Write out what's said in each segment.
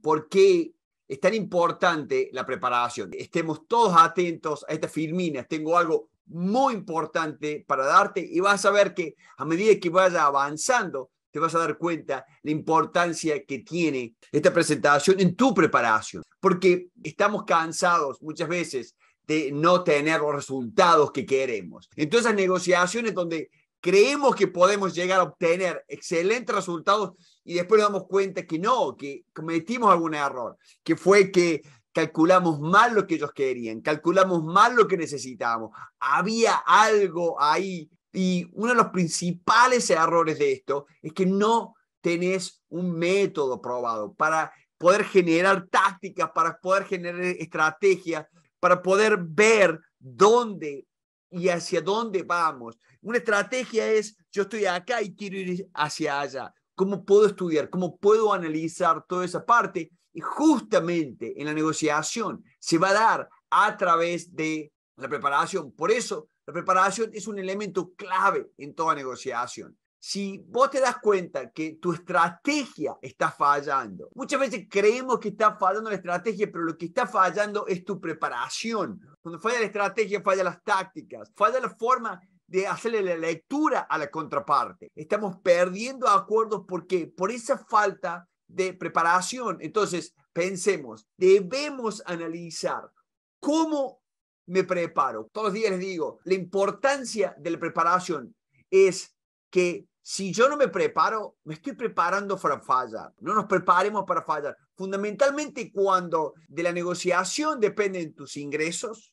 por qué es tan importante la preparación. Estemos todos atentos a estas filminas. Tengo algo muy importante para darte y vas a ver que a medida que vaya avanzando, te vas a dar cuenta la importancia que tiene esta presentación en tu preparación, porque estamos cansados muchas veces de no tener los resultados que queremos. Entonces, negociaciones donde creemos que podemos llegar a obtener excelentes resultados y después nos damos cuenta que no, que cometimos algún error, que fue que calculamos mal lo que ellos querían, calculamos mal lo que necesitábamos. Había algo ahí y uno de los principales errores de esto es que no tenés un método probado para poder generar tácticas, para poder generar estrategias, para poder ver dónde y hacia dónde vamos. Una estrategia es, yo estoy acá y quiero ir hacia allá cómo puedo estudiar, cómo puedo analizar toda esa parte. Y justamente en la negociación se va a dar a través de la preparación. Por eso, la preparación es un elemento clave en toda negociación. Si vos te das cuenta que tu estrategia está fallando, muchas veces creemos que está fallando la estrategia, pero lo que está fallando es tu preparación. Cuando falla la estrategia, falla las tácticas, falla la forma de hacerle la lectura a la contraparte. Estamos perdiendo acuerdos porque por esa falta de preparación. Entonces, pensemos, debemos analizar cómo me preparo. Todos los días les digo, la importancia de la preparación es que si yo no me preparo, me estoy preparando para fallar. No nos preparemos para fallar. Fundamentalmente cuando de la negociación dependen tus ingresos,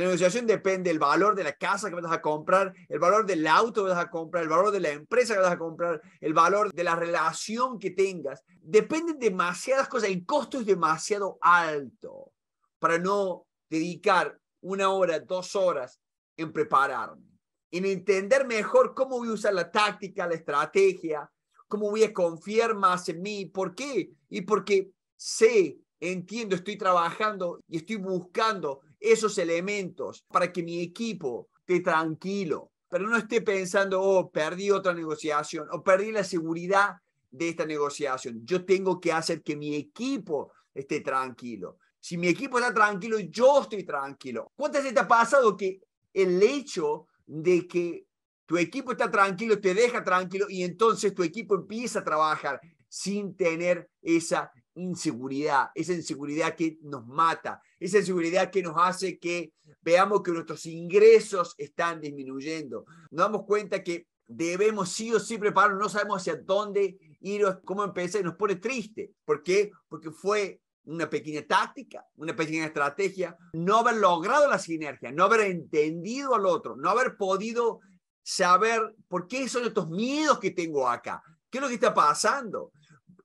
la negociación depende del valor de la casa que vas a comprar, el valor del auto que vas a comprar, el valor de la empresa que vas a comprar, el valor de la relación que tengas. Dependen demasiadas cosas. El costo es demasiado alto para no dedicar una hora, dos horas en prepararme, en entender mejor cómo voy a usar la táctica, la estrategia, cómo voy a confiar más en mí, por qué. Y porque sé, entiendo, estoy trabajando y estoy buscando esos elementos para que mi equipo esté tranquilo, pero no esté pensando, oh, perdí otra negociación o perdí la seguridad de esta negociación. Yo tengo que hacer que mi equipo esté tranquilo. Si mi equipo está tranquilo, yo estoy tranquilo. ¿Cuántas veces te ha pasado que el hecho de que tu equipo está tranquilo, te deja tranquilo y entonces tu equipo empieza a trabajar sin tener esa inseguridad, esa inseguridad que nos mata, esa inseguridad que nos hace que veamos que nuestros ingresos están disminuyendo. Nos damos cuenta que debemos sí o sí prepararnos, no sabemos hacia dónde ir o cómo empezar y nos pone triste. ¿Por qué? Porque fue una pequeña táctica, una pequeña estrategia, no haber logrado la sinergia, no haber entendido al otro, no haber podido saber por qué son estos miedos que tengo acá, qué es lo que está pasando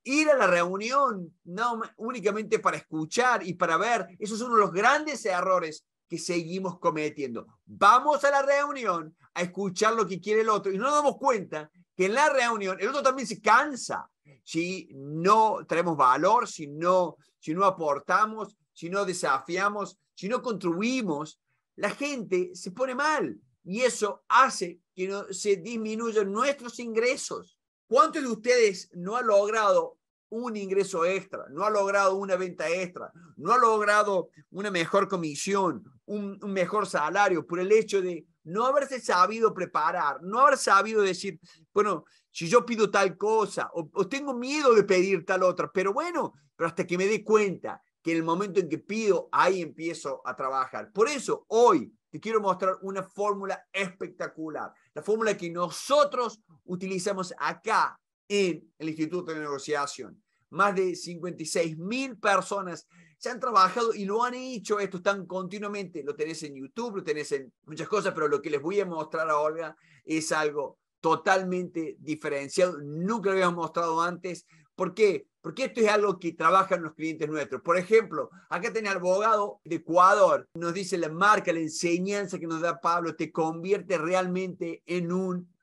ir a la reunión, no únicamente para escuchar y para ver. Eso es uno de los grandes errores que seguimos cometiendo. Vamos a la reunión a escuchar lo que quiere el otro y no nos damos cuenta que en la reunión el otro también se cansa si no traemos valor, si no, si no aportamos, si no desafiamos, si no contribuimos, la gente se pone mal y eso hace que se disminuyan nuestros ingresos. ¿Cuántos de ustedes no ha logrado un ingreso extra, no ha logrado una venta extra, no ha logrado una mejor comisión, un, mejor salario por el hecho de no haberse sabido preparar, no haber sabido decir, bueno, si yo pido tal cosa o, o tengo miedo de pedir tal otra, pero bueno, pero hasta que me dé cuenta que en el momento en que pido, ahí empiezo a trabajar. Por eso hoy te quiero mostrar una fórmula espectacular, la fórmula que nosotros utilizamos acá en el Instituto de Negociación. Más de 56 mil personas se han trabajado y lo han hecho esto están continuamente. Lo tenés en YouTube, lo tenés en muchas cosas, pero lo que les voy a mostrar a Olga es algo totalmente diferenciado. Nunca lo habíamos mostrado antes. ¿Por qué? Porque esto es algo que trabajan los clientes nuestros. Por ejemplo, acá tenés el abogado de Ecuador, nos dice la marca, la enseñanza que nos da Pablo, te convierte realmente en un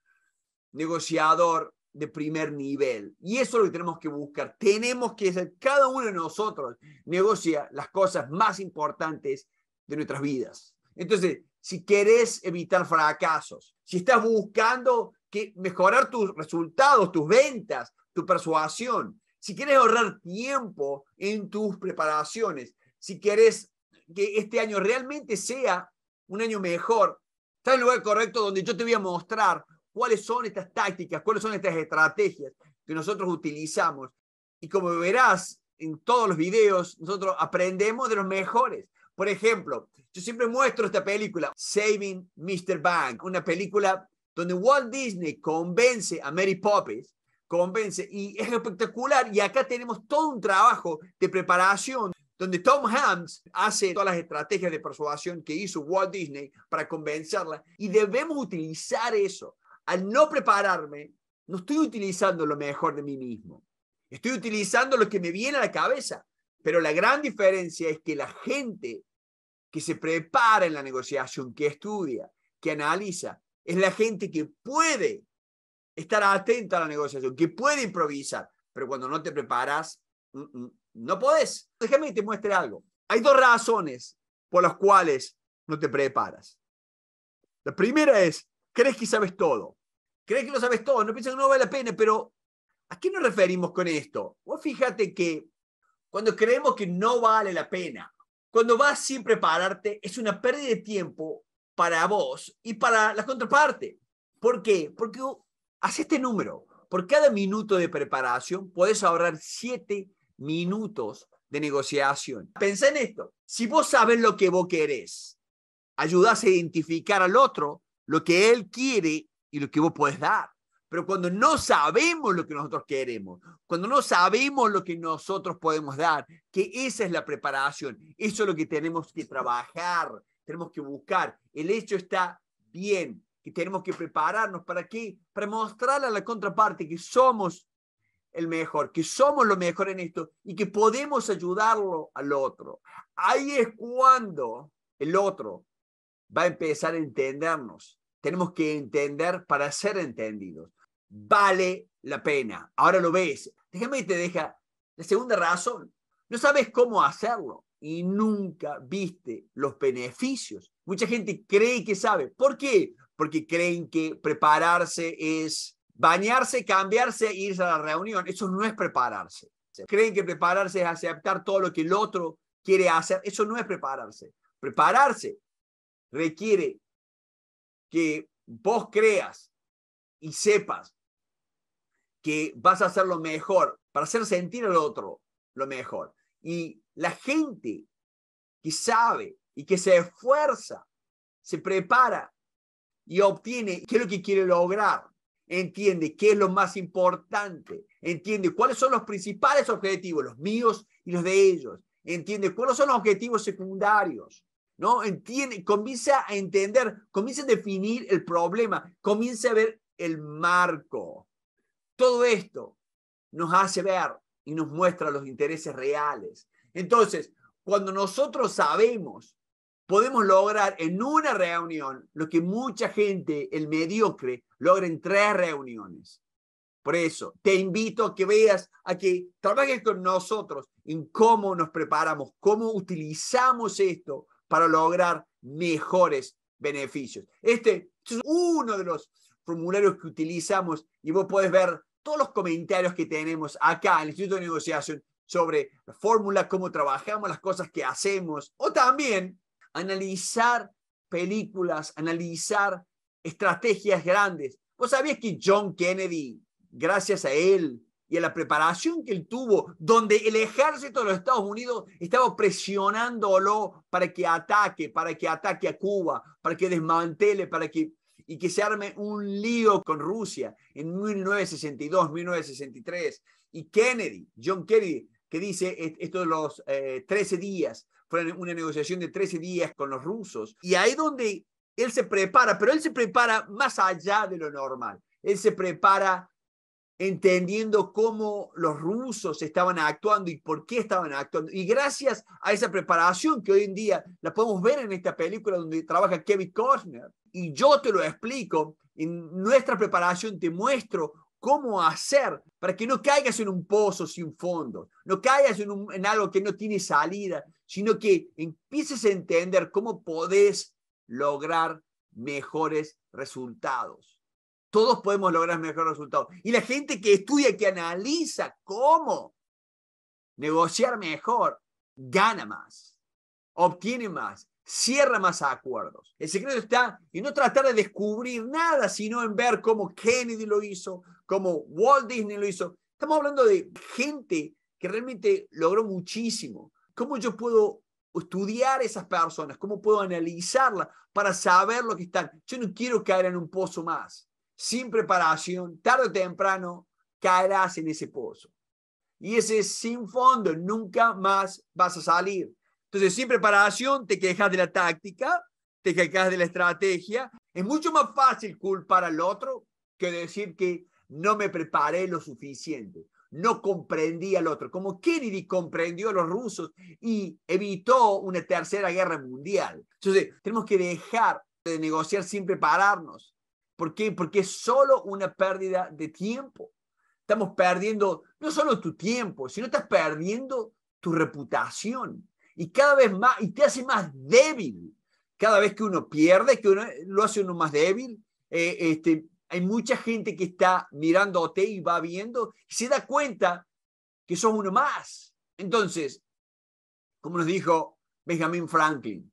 negociador de primer nivel. Y eso es lo que tenemos que buscar. Tenemos que ser, cada uno de nosotros negocia las cosas más importantes de nuestras vidas. Entonces, si querés evitar fracasos, si estás buscando que mejorar tus resultados, tus ventas, tu persuasión, si quieres ahorrar tiempo en tus preparaciones, si quieres que este año realmente sea un año mejor, está en el lugar correcto donde yo te voy a mostrar cuáles son estas tácticas, cuáles son estas estrategias que nosotros utilizamos. Y como verás en todos los videos, nosotros aprendemos de los mejores. Por ejemplo, yo siempre muestro esta película, Saving Mr. Bank, una película donde Walt Disney convence a Mary Poppins convence y es espectacular. Y acá tenemos todo un trabajo de preparación donde Tom Hanks hace todas las estrategias de persuasión que hizo Walt Disney para convencerla y debemos utilizar eso. Al no prepararme, no estoy utilizando lo mejor de mí mismo. Estoy utilizando lo que me viene a la cabeza. Pero la gran diferencia es que la gente que se prepara en la negociación, que estudia, que analiza, es la gente que puede estar atento a la negociación, que puede improvisar, pero cuando no te preparas, no podés. Déjame que te muestre algo. Hay dos razones por las cuales no te preparas. La primera es, crees que sabes todo. Crees que lo sabes todo, no piensas que no vale la pena, pero ¿a qué nos referimos con esto? Vos fíjate que cuando creemos que no vale la pena, cuando vas sin prepararte, es una pérdida de tiempo para vos y para la contraparte. ¿Por qué? Porque Haz este número. Por cada minuto de preparación puedes ahorrar siete minutos de negociación. Pensá en esto. Si vos sabes lo que vos querés, ayudás a identificar al otro lo que él quiere y lo que vos puedes dar. Pero cuando no sabemos lo que nosotros queremos, cuando no sabemos lo que nosotros podemos dar, que esa es la preparación, eso es lo que tenemos que trabajar, tenemos que buscar. El hecho está bien, que tenemos que prepararnos para qué? Para mostrarle a la contraparte que somos el mejor, que somos lo mejor en esto y que podemos ayudarlo al otro. Ahí es cuando el otro va a empezar a entendernos. Tenemos que entender para ser entendidos. Vale la pena. Ahora lo ves. Déjame que te deja la segunda razón. No sabes cómo hacerlo y nunca viste los beneficios. Mucha gente cree que sabe. ¿Por qué? porque creen que prepararse es bañarse, cambiarse e irse a la reunión. Eso no es prepararse. Creen que prepararse es aceptar todo lo que el otro quiere hacer. Eso no es prepararse. Prepararse requiere que vos creas y sepas que vas a hacer lo mejor para hacer sentir al otro lo mejor. Y la gente que sabe y que se esfuerza, se prepara y obtiene qué es lo que quiere lograr, entiende qué es lo más importante, entiende cuáles son los principales objetivos, los míos y los de ellos, entiende cuáles son los objetivos secundarios, ¿no? Entiende, comienza a entender, comienza a definir el problema, comienza a ver el marco. Todo esto nos hace ver y nos muestra los intereses reales. Entonces, cuando nosotros sabemos podemos lograr en una reunión lo que mucha gente, el mediocre, logra en tres reuniones. Por eso, te invito a que veas, a que trabajes con nosotros en cómo nos preparamos, cómo utilizamos esto para lograr mejores beneficios. Este es uno de los formularios que utilizamos y vos podés ver todos los comentarios que tenemos acá en el Instituto de Negociación sobre la fórmula, cómo trabajamos, las cosas que hacemos, o también analizar películas, analizar estrategias grandes. Vos sabías que John Kennedy, gracias a él y a la preparación que él tuvo, donde el ejército de los Estados Unidos estaba presionándolo para que ataque, para que ataque a Cuba, para que desmantele, para que y que se arme un lío con Rusia en 1962, 1963. Y Kennedy, John Kennedy, que dice e-, esto de los 13 eh, días, fue una negociación de 13 días con los rusos. Y ahí donde él se prepara, pero él se prepara más allá de lo normal. Él se prepara entendiendo cómo los rusos estaban actuando y por qué estaban actuando. Y gracias a esa preparación que hoy en día la podemos ver en esta película donde trabaja Kevin Costner, y yo te lo explico, en nuestra preparación te muestro cómo hacer para que no caigas en un pozo sin fondo, no caigas en algo que no tiene salida, sino que empieces a entender cómo podés lograr mejores resultados. Todos podemos lograr mejores resultados. Y la gente que estudia, que analiza cómo negociar mejor, gana más, obtiene más, cierra más acuerdos. El secreto está en no tratar de descubrir nada, sino en ver cómo Kennedy lo hizo, cómo Walt Disney lo hizo. Estamos hablando de gente que realmente logró muchísimo, ¿Cómo yo puedo estudiar esas personas? ¿Cómo puedo analizarlas para saber lo que están? Yo no quiero caer en un pozo más. Sin preparación, tarde o temprano, caerás en ese pozo. Y ese es sin fondo, nunca más vas a salir. Entonces, sin preparación, te quejas de la táctica, te quejas de la estrategia. Es mucho más fácil culpar al otro que decir que no me preparé lo suficiente no comprendía al otro, como Kennedy comprendió a los rusos y evitó una tercera guerra mundial. Entonces, tenemos que dejar de negociar sin prepararnos. ¿Por qué? Porque es solo una pérdida de tiempo. Estamos perdiendo no solo tu tiempo, sino estás perdiendo tu reputación. Y cada vez más, y te hace más débil. Cada vez que uno pierde, que uno lo hace uno más débil, eh, este, hay mucha gente que está mirando a mirándote y va viendo y se da cuenta que son uno más. Entonces, como nos dijo Benjamin Franklin,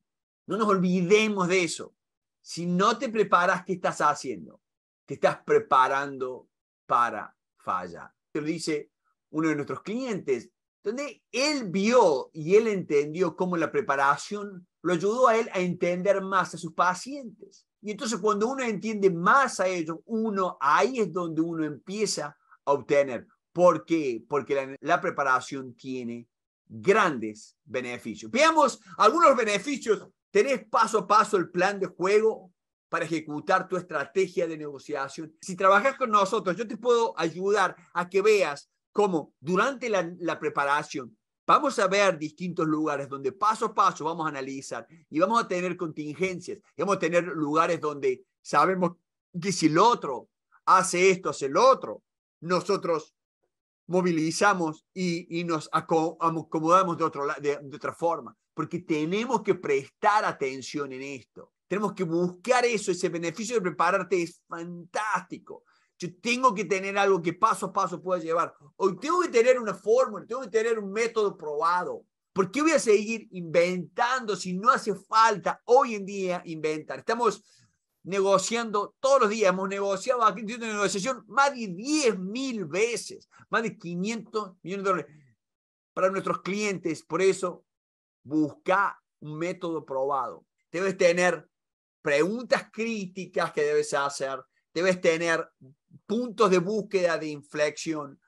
no nos olvidemos de eso. Si no te preparas, ¿qué estás haciendo? Te estás preparando para falla. Te lo dice uno de nuestros clientes, donde él vio y él entendió cómo la preparación lo ayudó a él a entender más a sus pacientes. Y entonces cuando uno entiende más a ellos, uno, ahí es donde uno empieza a obtener. ¿Por qué? Porque la, preparación tiene grandes beneficios. Veamos algunos beneficios. Tenés paso a paso el plan de juego para ejecutar tu estrategia de negociación. Si trabajas con nosotros, yo te puedo ayudar a que veas cómo durante la preparación Vamos a ver distintos lugares donde paso a paso vamos a analizar y vamos a tener contingencias. vamos a tener lugares donde sabemos que si el otro hace esto, hace el otro, nosotros movilizamos y, nos acomodamos de, otro, de otra forma, porque tenemos que prestar atención en esto. Tenemos que buscar eso, ese beneficio de prepararte es fantástico. Yo tengo que tener algo que paso a paso pueda llevar. Hoy tengo que tener una fórmula, tengo que tener un método probado. ¿Por qué voy a seguir inventando si no hace falta hoy en día inventar? Estamos negociando todos los días, hemos negociado aquí en una negociación más de 10 mil veces, más de 500 millones de dólares para nuestros clientes. Por eso, busca un método probado. Debes tener preguntas críticas que debes hacer, debes tener puntos de búsqueda de inflexión,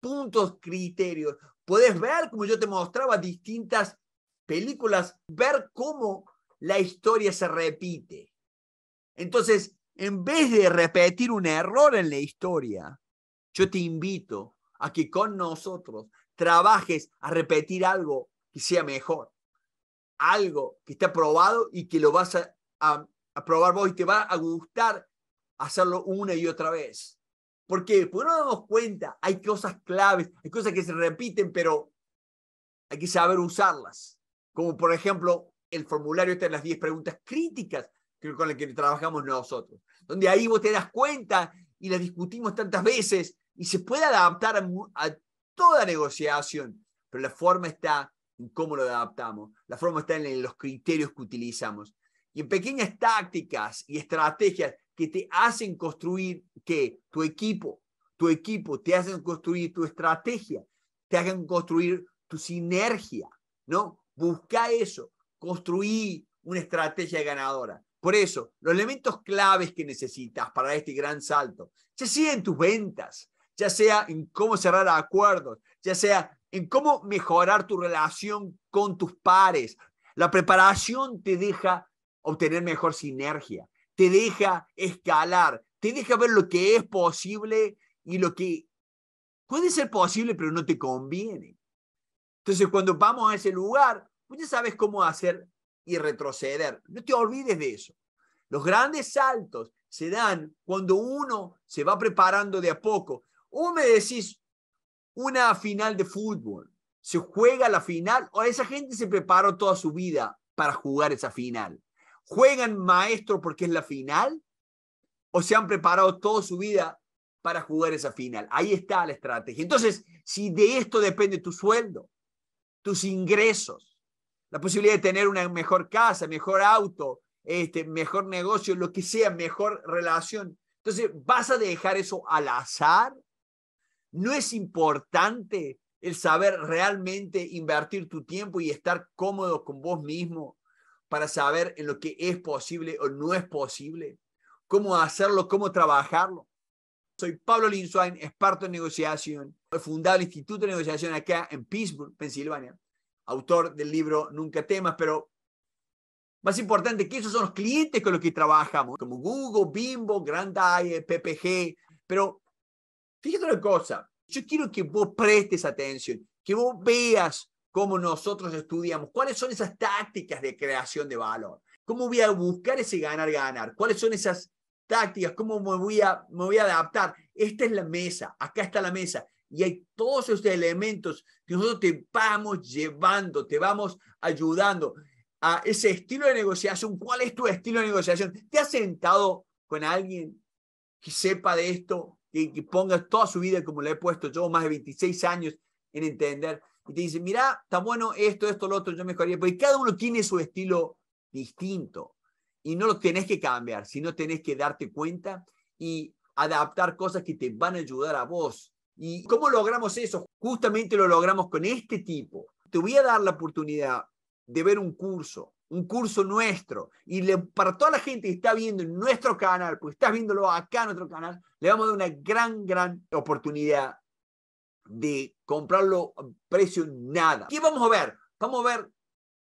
puntos, criterios. Puedes ver, como yo te mostraba, distintas películas, ver cómo la historia se repite. Entonces, en vez de repetir un error en la historia, yo te invito a que con nosotros trabajes a repetir algo que sea mejor, algo que está probado y que lo vas a, a probar vos y te va a gustar hacerlo una y otra vez. ¿Por qué? Porque no nos damos cuenta, hay cosas claves, hay cosas que se repiten, pero hay que saber usarlas. Como por ejemplo, el formulario está en las 10 preguntas críticas con las que trabajamos nosotros, donde ahí vos te das cuenta y las discutimos tantas veces y se puede adaptar a toda negociación, pero la forma está en cómo lo adaptamos, la forma está en los criterios que utilizamos. Y en pequeñas tácticas y estrategias que te hacen construir que tu equipo, tu equipo, te hacen construir tu estrategia, te hacen construir tu sinergia, ¿no? Busca eso, construir una estrategia ganadora. Por eso, los elementos claves que necesitas para este gran salto, ya sea en tus ventas, ya sea en cómo cerrar acuerdos, ya sea en cómo mejorar tu relación con tus pares, la preparación te deja obtener mejor sinergia te deja escalar, te deja ver lo que es posible y lo que puede ser posible, pero no te conviene. Entonces, cuando vamos a ese lugar, ya sabes cómo hacer y retroceder. No te olvides de eso. Los grandes saltos se dan cuando uno se va preparando de a poco. O me decís, una final de fútbol, se juega la final, o esa gente se preparó toda su vida para jugar esa final. ¿Juegan maestro porque es la final? ¿O se han preparado toda su vida para jugar esa final? Ahí está la estrategia. Entonces, si de esto depende tu sueldo, tus ingresos, la posibilidad de tener una mejor casa, mejor auto, este, mejor negocio, lo que sea, mejor relación. Entonces, ¿vas a dejar eso al azar? ¿No es importante el saber realmente invertir tu tiempo y estar cómodo con vos mismo para saber en lo que es posible o no es posible, cómo hacerlo, cómo trabajarlo. Soy Pablo linswein, experto en negociación, he fundado el Instituto de Negociación acá en Pittsburgh, Pensilvania, autor del libro Nunca temas, pero más importante que esos son los clientes con los que trabajamos, como Google, Bimbo, Grand PPG. Pero fíjate una cosa, yo quiero que vos prestes atención, que vos veas cómo nosotros estudiamos, cuáles son esas tácticas de creación de valor, cómo voy a buscar ese ganar-ganar, cuáles son esas tácticas, cómo me voy, a, me voy a adaptar. Esta es la mesa, acá está la mesa. Y hay todos esos elementos que nosotros te vamos llevando, te vamos ayudando a ese estilo de negociación. ¿Cuál es tu estilo de negociación? ¿Te has sentado con alguien que sepa de esto, que, que ponga toda su vida, como le he puesto yo, más de 26 años en entender y te dice, mira, está bueno esto, esto, lo otro, yo mejoraría. Porque cada uno tiene su estilo distinto y no lo tenés que cambiar, sino tenés que darte cuenta y adaptar cosas que te van a ayudar a vos. ¿Y cómo logramos eso? Justamente lo logramos con este tipo. Te voy a dar la oportunidad de ver un curso, un curso nuestro. Y le, para toda la gente que está viendo en nuestro canal, pues estás viéndolo acá en nuestro canal, le vamos a dar una gran, gran oportunidad de comprarlo a precio nada. ¿Qué vamos a ver? Vamos a ver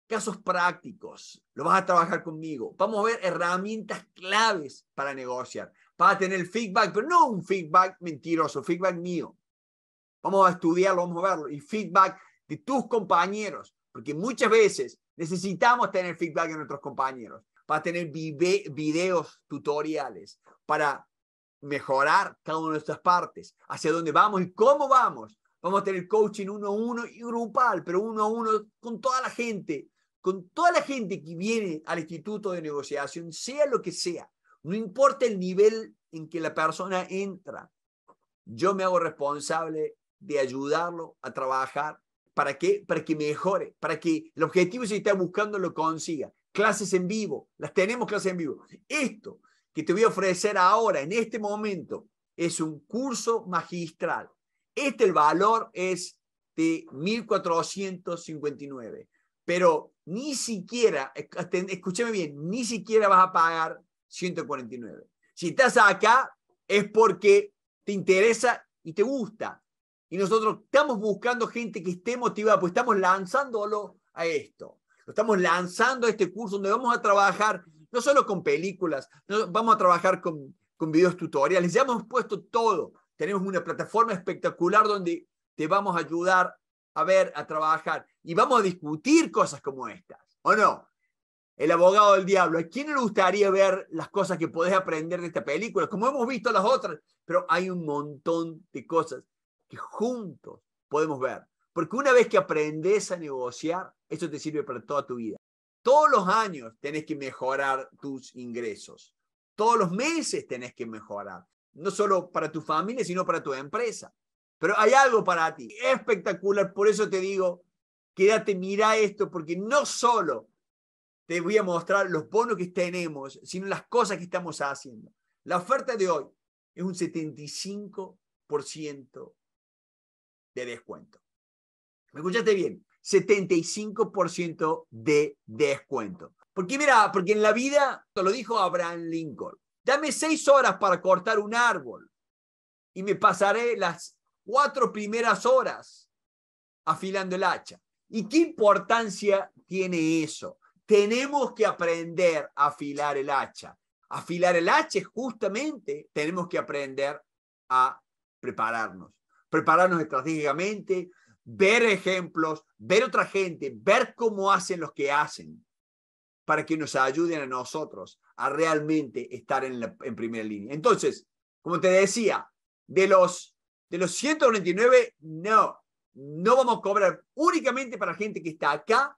casos prácticos. Lo vas a trabajar conmigo. Vamos a ver herramientas claves para negociar. Para tener feedback, pero no un feedback mentiroso, feedback mío. Vamos a estudiarlo, vamos a verlo. Y feedback de tus compañeros, porque muchas veces necesitamos tener feedback de nuestros compañeros para tener videos tutoriales, para mejorar cada una de nuestras partes, hacia dónde vamos y cómo vamos. Vamos a tener coaching uno a uno y grupal, pero uno a uno con toda la gente, con toda la gente que viene al instituto de negociación, sea lo que sea, no importa el nivel en que la persona entra, yo me hago responsable de ayudarlo a trabajar. ¿Para qué? Para que mejore, para que el objetivo que se está buscando lo consiga. Clases en vivo, las tenemos clases en vivo. Esto, que te voy a ofrecer ahora, en este momento, es un curso magistral. Este el valor es de 1459, pero ni siquiera, escúchame bien, ni siquiera vas a pagar 149. Si estás acá es porque te interesa y te gusta. Y nosotros estamos buscando gente que esté motivada, pues estamos lanzándolo a esto. Lo estamos lanzando este curso donde vamos a trabajar no solo con películas, vamos a trabajar con, con videos tutoriales, ya hemos puesto todo. Tenemos una plataforma espectacular donde te vamos a ayudar a ver, a trabajar y vamos a discutir cosas como estas, ¿o no? El abogado del diablo. ¿A quién le gustaría ver las cosas que podés aprender de esta película? Como hemos visto las otras, pero hay un montón de cosas que juntos podemos ver. Porque una vez que aprendes a negociar, eso te sirve para toda tu vida. Todos los años tenés que mejorar tus ingresos. Todos los meses tenés que mejorar. No solo para tu familia, sino para tu empresa. Pero hay algo para ti. Espectacular. Por eso te digo, quédate, mira esto, porque no solo te voy a mostrar los bonos que tenemos, sino las cosas que estamos haciendo. La oferta de hoy es un 75% de descuento. ¿Me escuchaste bien? 75% de descuento. Porque mira, porque en la vida, te lo dijo Abraham Lincoln, dame seis horas para cortar un árbol y me pasaré las cuatro primeras horas afilando el hacha. ¿Y qué importancia tiene eso? Tenemos que aprender a afilar el hacha. Afilar el hacha es justamente, tenemos que aprender a prepararnos, prepararnos estratégicamente, ver ejemplos, ver otra gente, ver cómo hacen los que hacen, para que nos ayuden a nosotros a realmente estar en, primera línea. Entonces, como te decía, de los, de los 199, no, no vamos a cobrar únicamente para la gente que está acá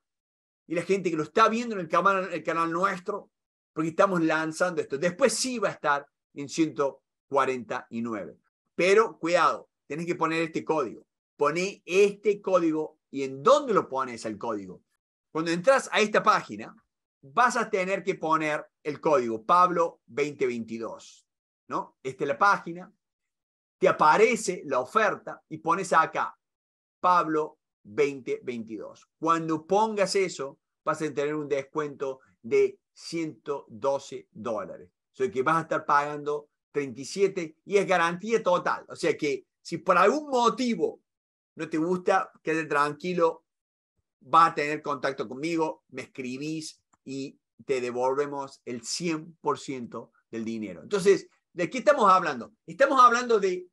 y la gente que lo está viendo en el canal, el canal nuestro, porque estamos lanzando esto. Después sí va a estar en 149. Pero cuidado, tenés que poner este código. Pone este código y en dónde lo pones el código. Cuando entras a esta página, vas a tener que poner el código Pablo 2022, ¿no? Esta es la página, te aparece la oferta y pones acá Pablo 2022. Cuando pongas eso, vas a tener un descuento de 112 dólares. O sea que vas a estar pagando 37 y es garantía total. O sea que si por algún motivo no te gusta, quédate tranquilo, va a tener contacto conmigo, me escribís y te devolvemos el 100% del dinero. Entonces, ¿de qué estamos hablando? Estamos hablando de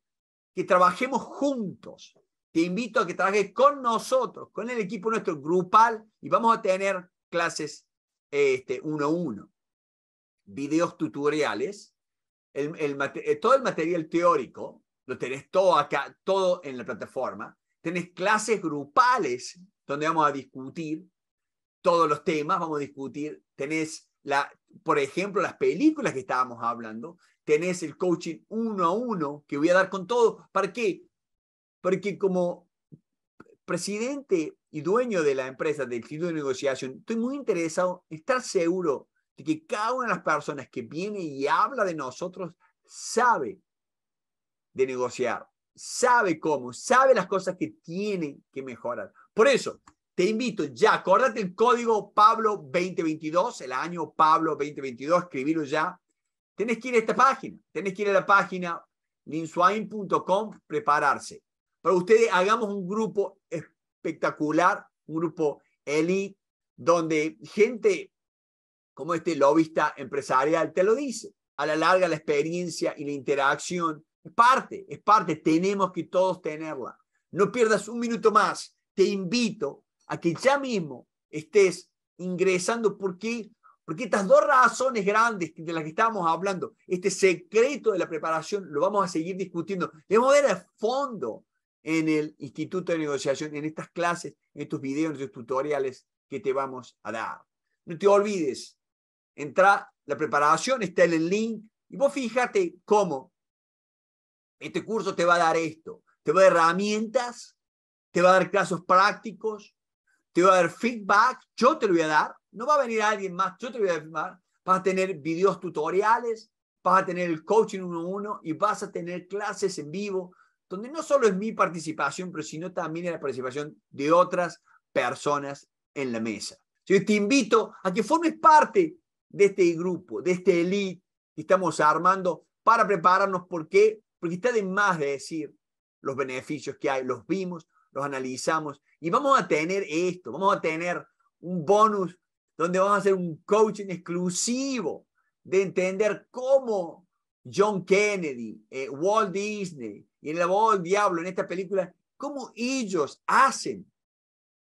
que trabajemos juntos. Te invito a que trabajes con nosotros, con el equipo nuestro grupal y vamos a tener clases este, uno a uno, videos tutoriales, eh, todo el material teórico, lo tenés todo acá, todo en la plataforma tenés clases grupales donde vamos a discutir todos los temas, vamos a discutir, tenés, la, por ejemplo, las películas que estábamos hablando, tenés el coaching uno a uno que voy a dar con todo. ¿Para qué? Porque como presidente y dueño de la empresa del Instituto de Negociación, estoy muy interesado en estar seguro de que cada una de las personas que viene y habla de nosotros sabe de negociar, sabe cómo, sabe las cosas que tiene que mejorar. Por eso, te invito ya, acordate el código Pablo 2022, el año Pablo 2022, escribilo ya. Tenés que ir a esta página, tenés que ir a la página linsuain.com, prepararse. Para ustedes hagamos un grupo espectacular, un grupo elite, donde gente como este lobista empresarial te lo dice. A la larga la experiencia y la interacción es parte, es parte, tenemos que todos tenerla. No pierdas un minuto más. Te invito a que ya mismo estés ingresando porque porque estas dos razones grandes de las que estábamos hablando, este secreto de la preparación, lo vamos a seguir discutiendo. vamos a ver a fondo en el Instituto de Negociación, en estas clases, en estos videos, en estos tutoriales que te vamos a dar. No te olvides, entra la preparación, está en el link, y vos fíjate cómo este curso te va a dar esto, te va a dar herramientas, te va a dar casos prácticos, te va a dar feedback, yo te lo voy a dar, no va a venir alguien más, yo te lo voy a dar, vas a tener videos tutoriales, vas a tener el coaching uno a uno y vas a tener clases en vivo, donde no solo es mi participación, pero sino también es la participación de otras personas en la mesa. Yo te invito a que formes parte de este grupo, de este elite que estamos armando para prepararnos porque porque está de más de decir los beneficios que hay, los vimos, los analizamos y vamos a tener esto, vamos a tener un bonus donde vamos a hacer un coaching exclusivo de entender cómo John Kennedy, eh, Walt Disney y el abogado del diablo en esta película, cómo ellos hacen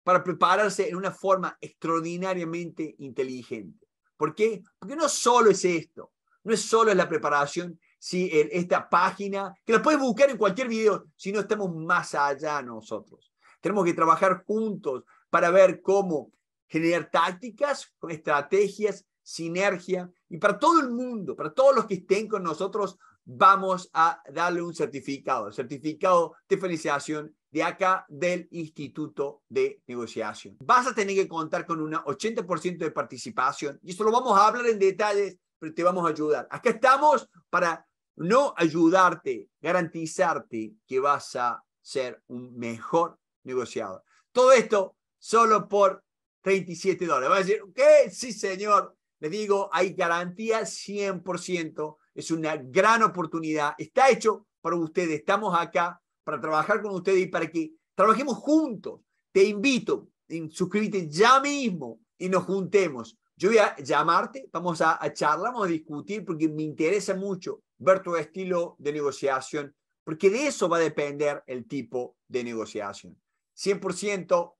para prepararse en una forma extraordinariamente inteligente. ¿Por qué? Porque no solo es esto, no es solo la preparación si en esta página, que la puedes buscar en cualquier video, si no estamos más allá nosotros. Tenemos que trabajar juntos para ver cómo generar tácticas, estrategias, sinergia. Y para todo el mundo, para todos los que estén con nosotros, vamos a darle un certificado, certificado de felicitación de acá del Instituto de Negociación. Vas a tener que contar con un 80% de participación y esto lo vamos a hablar en detalles, pero te vamos a ayudar. Acá estamos para no ayudarte, garantizarte que vas a ser un mejor negociador. Todo esto solo por 37 dólares. Va a decir, ¿qué? Sí, señor. Le digo, hay garantía 100%. Es una gran oportunidad. Está hecho para ustedes. Estamos acá para trabajar con ustedes y para que trabajemos juntos. Te invito, suscríbete ya mismo y nos juntemos. Yo voy a llamarte, vamos a, a charlar, vamos a discutir porque me interesa mucho ver tu estilo de negociación, porque de eso va a depender el tipo de negociación. 100%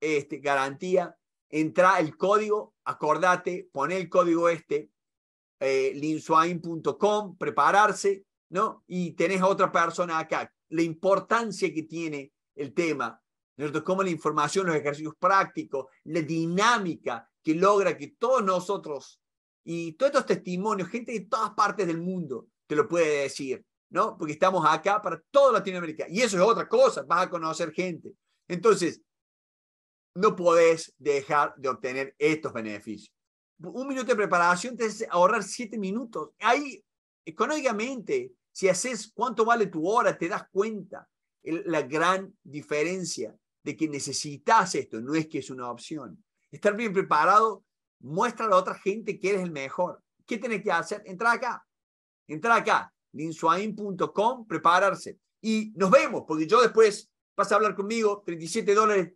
este, garantía, entra el código, acordate, pon el código este, eh, linsuain.com, prepararse, ¿no? Y tenés a otra persona acá. La importancia que tiene el tema, nosotros Como la información, los ejercicios prácticos, la dinámica que logra que todos nosotros y todos estos testimonios, gente de todas partes del mundo, te lo puede decir, ¿no? Porque estamos acá para toda Latinoamérica. Y eso es otra cosa, vas a conocer gente. Entonces, no podés dejar de obtener estos beneficios. Un minuto de preparación te hace ahorrar siete minutos. Ahí, económicamente, si haces cuánto vale tu hora, te das cuenta la gran diferencia de que necesitas esto, no es que es una opción. Estar bien preparado muestra a la otra gente que eres el mejor. ¿Qué tienes que hacer? Entrar acá entrar acá, linsuain.com, prepararse. Y nos vemos, porque yo después vas a hablar conmigo, 37 dólares.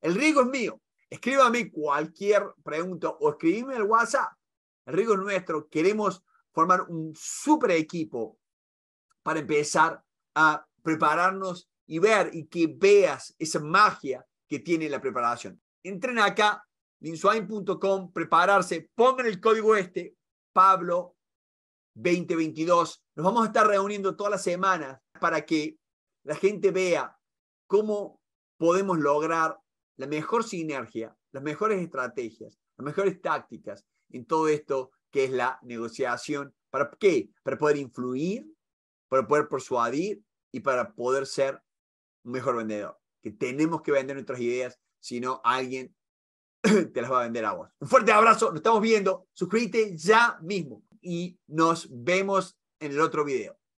El riesgo es mío. Escríbame cualquier pregunta o escríbeme el WhatsApp. El riesgo es nuestro. Queremos formar un super equipo para empezar a prepararnos y ver y que veas esa magia que tiene la preparación. Entren acá, linsuain.com, prepararse, pongan el código este, Pablo 2022. Nos vamos a estar reuniendo todas las semanas para que la gente vea cómo podemos lograr la mejor sinergia, las mejores estrategias, las mejores tácticas en todo esto que es la negociación. ¿Para qué? Para poder influir, para poder persuadir y para poder ser un mejor vendedor. Que tenemos que vender nuestras ideas, si no alguien te las va a vender a vos. Un fuerte abrazo, nos estamos viendo. Suscríbete ya mismo y nos vemos en el otro video.